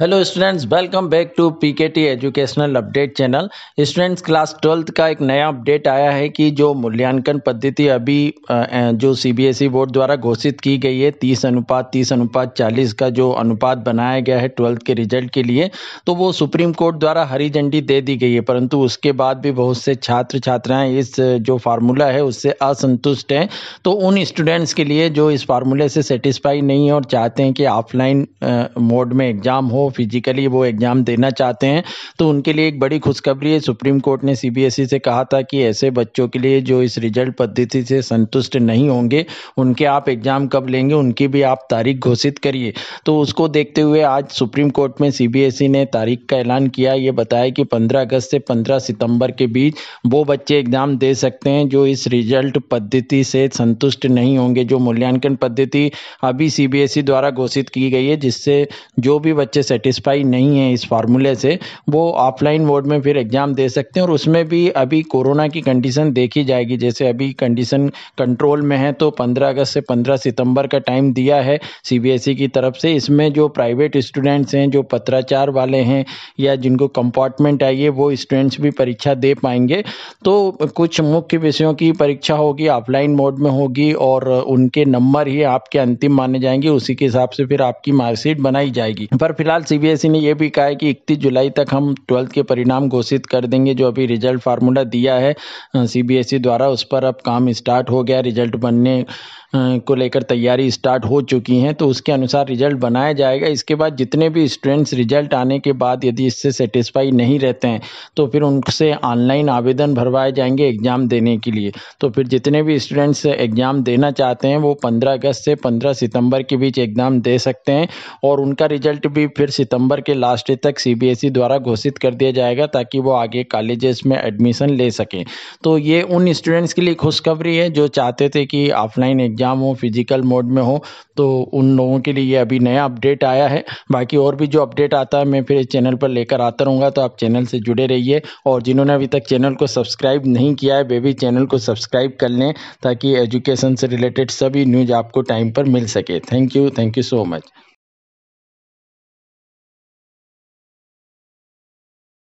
hello students welcome back to PKT educational update channel students class twelfth का एक नया update आया है कि जो मूल्यांकन पद्धति अभी जो सीबीएसई e बोर्ड द्वारा घोषित की गई है तीस अनुपात तीस अनुपात चालीस का जो अनुपात बनाया गया है ट्वेल्थ के रिजल्ट के लिए तो वो सुप्रीम कोर्ट द्वारा हरी झंडी दे दी गई है परंतु उसके बाद भी बहुत से छात्र छात्राएँ इस जो फार्मूला है उससे असंतुष्ट हैं तो उन स्टूडेंट्स के लिए जो इस फार्मूले से सेटिस्फाई नहीं है और चाहते हैं कि ऑफलाइन मोड में एग्ज़ाम हो फिजिकली वो एग्ज़ाम देना चाहते हैं तो उनके लिए एक बड़ी खुशखबरी है सुप्रीम कोर्ट ने सीबीएसई e से कहा था कि ऐसे बच्चों के लिए जो इस रिजल्ट पद्धति से संतुष्ट नहीं होंगे उनके आप एग्ज़ाम कब लेंगे उनकी भी आप तारीख घोषित करिए तो उसको देखते हुए आज सुप्रीम कोर्ट में सीबीएसई e ने तारीख का ऐलान किया ये बताया कि 15 अगस्त से 15 सितंबर के बीच वो बच्चे एग्ज़ाम दे सकते हैं जो इस रिजल्ट पद्धति से संतुष्ट नहीं होंगे जो मूल्यांकन पद्धति अभी सीबीएसई e द्वारा घोषित की गई है जिससे जो भी बच्चे सेटिस्फाई नहीं है इस फार्मूले से वो ऑफलाइन मोड में फिर एग्ज़ाम दे सकते हैं और उसमें भी अभी कोरोना की कंडीशन देखी जाएगी जैसे अभी कंडीशन कंट्रोल में है तो 15 अगस्त से 15 सितंबर का टाइम दिया है सीबीएसई e की तरफ से इसमें जो प्राइवेट स्टूडेंट्स हैं जो पत्राचार वाले हैं या जिनको कंपार्टमेंट आइए वो स्टूडेंट्स भी परीक्षा दे पाएंगे तो कुछ मुख्य विषयों की परीक्षा होगी ऑफलाइन मोड में होगी और उनके नंबर ही आपके अंतिम माने जाएंगे उसी के हिसाब से फिर आपकी मार्कशीट बनाई जाएगी पर फिलहाल फिलहाल सीबीएसई e ने यह भी कहा है कि इकतीस जुलाई तक हम ट्वेल्थ के परिणाम घोषित कर देंगे जो अभी रिजल्ट फार्मूला दिया है सीबीएसई e द्वारा उस पर अब काम स्टार्ट हो गया रिजल्ट बनने को लेकर तैयारी स्टार्ट हो चुकी हैं तो उसके अनुसार रिजल्ट बनाया जाएगा इसके बाद जितने भी स्टूडेंट्स रिजल्ट आने के बाद यदि इससे सेटिस्फाई नहीं रहते हैं तो फिर उनसे ऑनलाइन आवेदन भरवाए जाएंगे एग्ज़ाम देने के लिए तो फिर जितने भी स्टूडेंट्स एग्ज़ाम देना चाहते हैं वो पंद्रह अगस्त से पंद्रह सितम्बर के बीच एग्ज़ाम दे सकते हैं और उनका रिजल्ट भी फिर सितम्बर के लास्ट तक सी e द्वारा घोषित कर दिया जाएगा ताकि वो आगे कॉलेजेस में एडमिशन ले सकें तो ये उन स्टूडेंट्स के लिए खुशखबरी है जो चाहते थे कि ऑफलाइन एग्ज़ाम एग्ज़ाम हो फिज़िकल मोड में हो तो उन लोगों के लिए अभी नया अपडेट आया है बाकी और भी जो अपडेट आता है मैं फिर इस चैनल पर लेकर आता रहूँगा तो आप चैनल से जुड़े रहिए और जिन्होंने अभी तक चैनल को सब्सक्राइब नहीं किया है वे भी चैनल को सब्सक्राइब कर लें ताकि एजुकेशन से रिलेटेड सभी न्यूज़ आपको टाइम पर मिल सके thank you thank you so much